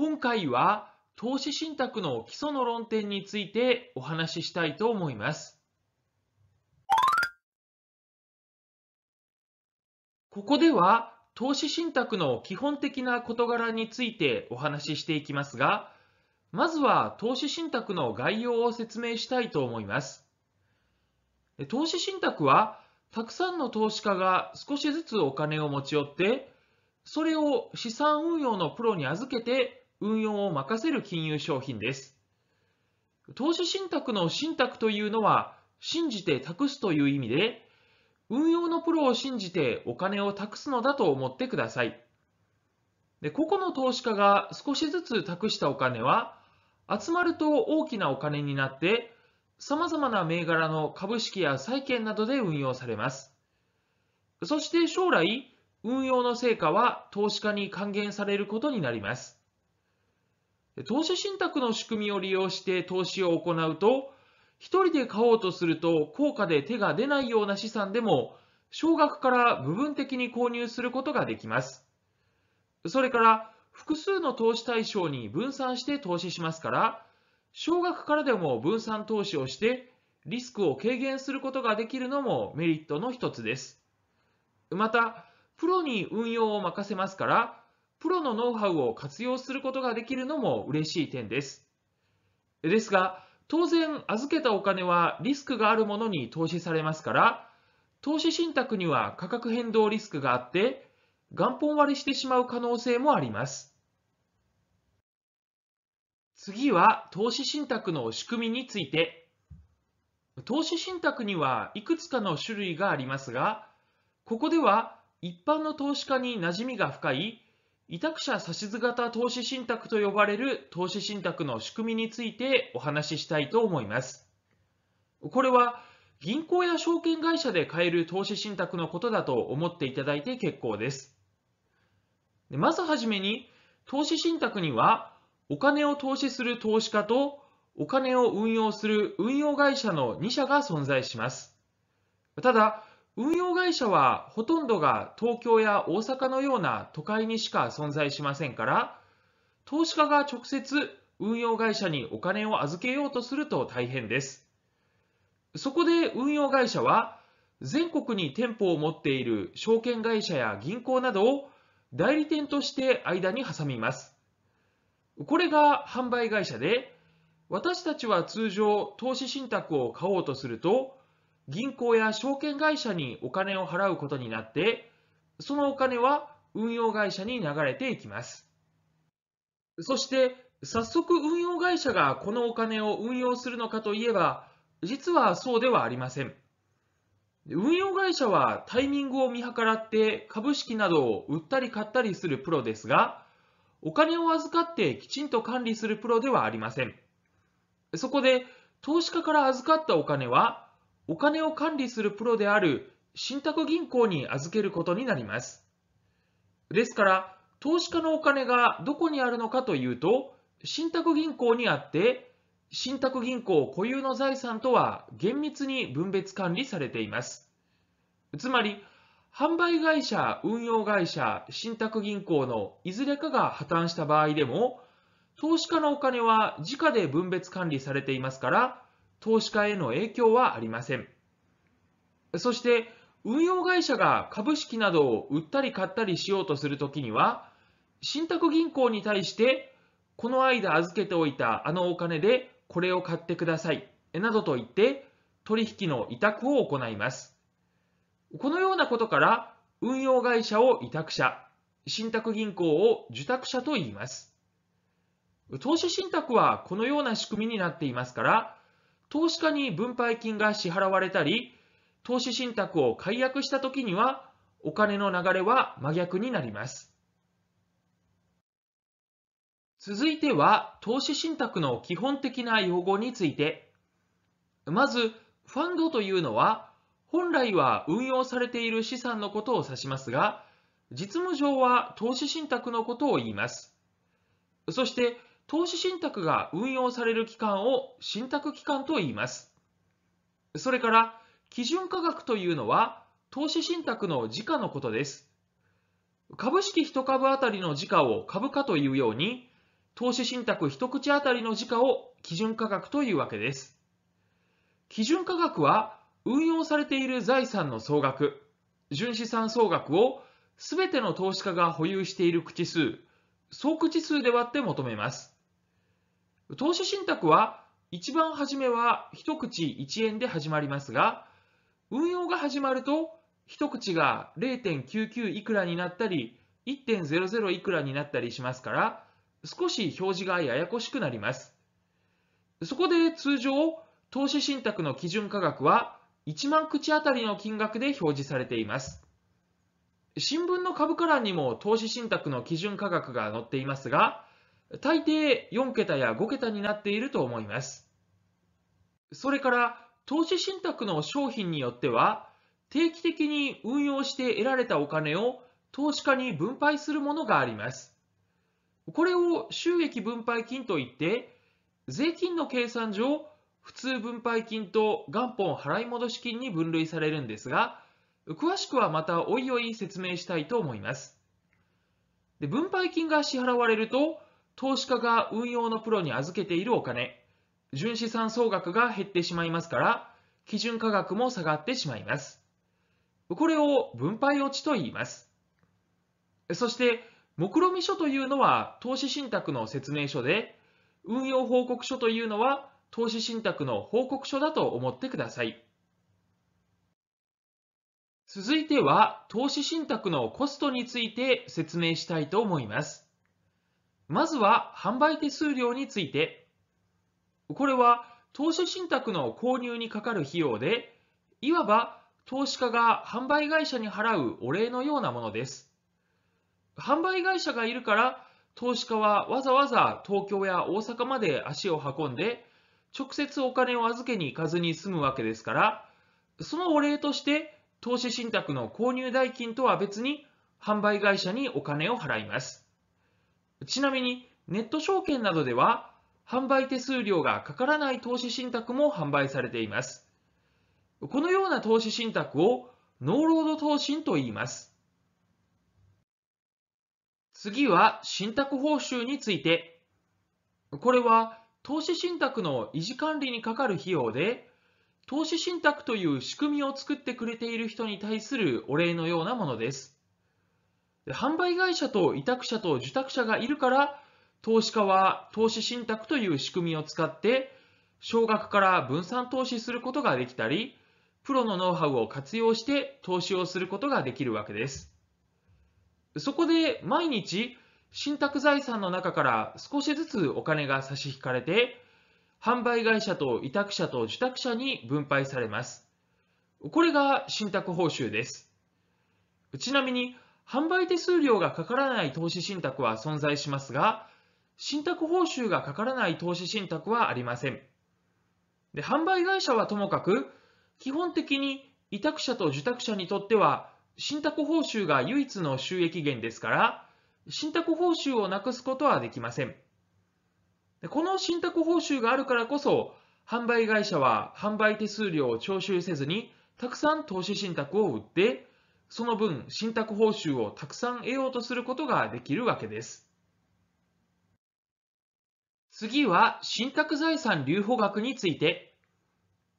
今回は投資信託の基礎の論点についてお話ししたいと思います。ここでは投資信託の基本的な事柄についてお話ししていきますが、まずは投資信託の概要を説明したいと思います。投資信託は、たくさんの投資家が少しずつお金を持ち寄って、それを資産運用のプロに預けて運用を任せる金融商品です。投資信託の信託というのは、信じて託すという意味で、運用のプロを信じてお金を託すのだと思ってください。で個々の投資家が少しずつ託したお金は、集まると大きなお金になって、さまざまな銘柄の株式や債券などで運用されます。そして将来、運用の成果は投資家に還元されることになります。投資信託の仕組みを利用して投資を行うと、一人で買おうとすると高価で手が出ないような資産でも、少額から部分的に購入することができます。それから、複数の投資対象に分散して投資しますから、少額からでも分散投資をして、リスクを軽減することができるのもメリットの一つです。また、プロに運用を任せますから、プロのノウハウを活用することができるのも嬉しい点です。ですが、当然預けたお金はリスクがあるものに投資されますから、投資信託には価格変動リスクがあって、元本割れしてしまう可能性もあります。次は投資信託の仕組みについて。投資信託にはいくつかの種類がありますが、ここでは一般の投資家に馴染みが深い委託者指図型投資信託と呼ばれる投資信託の仕組みについてお話ししたいと思います。これは銀行や証券会社で買える投資信託のことだと思っていただいて結構です。まずはじめに、投資信託にはお金を投資する投資家とお金を運用する運用会社の2社が存在します。ただ、運用会社はほとんどが東京や大阪のような都会にしか存在しませんから、投資家が直接運用会社にお金を預けようとすると大変です。そこで運用会社は、全国に店舗を持っている証券会社や銀行などを代理店として間に挟みます。これが販売会社で、私たちは通常投資信託を買おうとすると、銀行や証券会社にお金を払うことになって、そのお金は運用会社に流れていきます。そして、早速運用会社がこのお金を運用するのかといえば、実はそうではありません。運用会社はタイミングを見計らって株式などを売ったり買ったりするプロですが、お金を預かってきちんと管理するプロではありません。そこで、投資家から預かったお金は、お金を管理するプロである信託銀行に預けることになります。ですから、投資家のお金がどこにあるのかというと、信託銀行にあって、信託銀行固有の財産とは厳密に分別管理されています。つまり、販売会社、運用会社、信託銀行のいずれかが破綻した場合でも、投資家のお金は時価で分別管理されていますから、投資家への影響はありません。そして、運用会社が株式などを売ったり買ったりしようとするときには、信託銀行に対して、この間預けておいたあのお金でこれを買ってください、などと言って、取引の委託を行います。このようなことから、運用会社を委託者、信託銀行を受託者と言います。投資信託はこのような仕組みになっていますから、投資家に分配金が支払われたり、投資信託を解約した時には、お金の流れは真逆になります。続いては、投資信託の基本的な用語について。まず、ファンドというのは、本来は運用されている資産のことを指しますが、実務上は投資信託のことを言います。そして、投資信託が運用される期間を信託期間と言います。それから、基準価格というのは、投資信託の時価のことです。株式1株当たりの時価を株価というように、投資信託1口当たりの時価を基準価格というわけです。基準価格は、運用されている財産の総額、純資産総額を全ての投資家が保有している口数、総口数で割って求めます。投資信託は一番初めは一口1円で始まりますが、運用が始まると一口が0.99いくらになったり、1.00いくらになったりしますから、少し表示がややこしくなります。そこで通常、投資信託の基準価格は1万口あたりの金額で表示されています。新聞の株価欄にも投資信託の基準価格が載っていますが、大抵4桁や5桁になっていると思います。それから、投資信託の商品によっては、定期的に運用して得られたお金を投資家に分配するものがあります。これを収益分配金といって、税金の計算上、普通分配金と元本払い戻し金に分類されるんですが、詳しくはまたおいおい説明したいと思います。で分配金が支払われると、投資家が運用のプロに預けているお金、純資産総額が減ってしまいますから、基準価格も下がってしまいます。これを分配落ちと言います。そして、目論見書というのは投資信託の説明書で、運用報告書というのは投資信託の報告書だと思ってください。続いては、投資信託のコストについて説明したいと思います。まずは販売手数料について。これは投資信託の購入にかかる費用で、いわば投資家が販売会社に払うお礼のようなものです。販売会社がいるから、投資家はわざわざ東京や大阪まで足を運んで、直接お金を預けに行かずに済むわけですから、そのお礼として投資信託の購入代金とは別に販売会社にお金を払います。ちなみに、ネット証券などでは、販売手数料がかからない投資信託も販売されています。このような投資信託をノーロード投信と言います。次は信託報酬について。これは投資信託の維持管理にかかる費用で、投資信託という仕組みを作ってくれている人に対するお礼のようなものです。販売会社と委託者と受託者がいるから、投資家は投資信託という仕組みを使って、少額から分散投資することができたり、プロのノウハウを活用して投資をすることができるわけです。そこで毎日、信託財産の中から少しずつお金が差し引かれて、販売会社と委託者と受託者に分配されます。これが信託報酬です。ちなみに、販売手数料がかからない投資信託は存在しますが、信託報酬がかからない投資信託はありません。で販売会社はともかく、基本的に委託者と受託者にとっては、信託報酬が唯一の収益源ですから、信託報酬をなくすことはできません。でこの信託報酬があるからこそ、販売会社は販売手数料を徴収せずに、たくさん投資信託を売って、その分、信託報酬をたくさん得ようとすることができるわけです。次は、信託財産留保額について。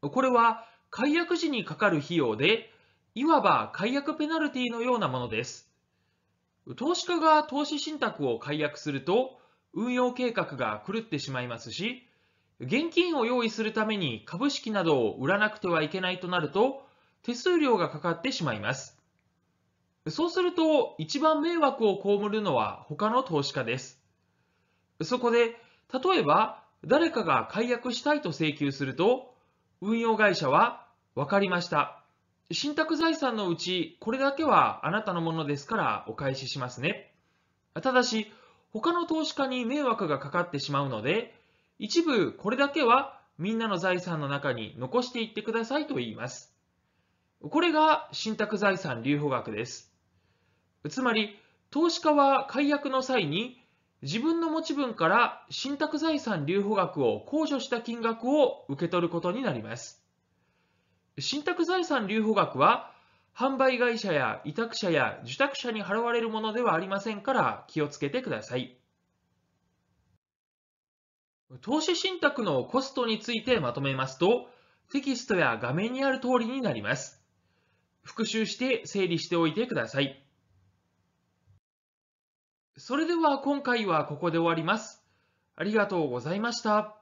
これは、解約時にかかる費用で、いわば解約ペナルティのようなものです。投資家が投資信託を解約すると、運用計画が狂ってしまいますし、現金を用意するために株式などを売らなくてはいけないとなると、手数料がかかってしまいます。そうすると一番迷惑を被るのは他の投資家です。そこで、例えば誰かが解約したいと請求すると、運用会社は、わかりました。信託財産のうちこれだけはあなたのものですからお返ししますね。ただし、他の投資家に迷惑がかかってしまうので、一部これだけはみんなの財産の中に残していってくださいと言います。これが信託財産留保額です。つまり、投資家は解約の際に、自分の持ち分から信託財産留保額を控除した金額を受け取ることになります。信託財産留保額は、販売会社や委託者や受託者に払われるものではありませんから気をつけてください。投資信託のコストについてまとめますと、テキストや画面にある通りになります。復習して整理しておいてください。それでは今回はここで終わります。ありがとうございました。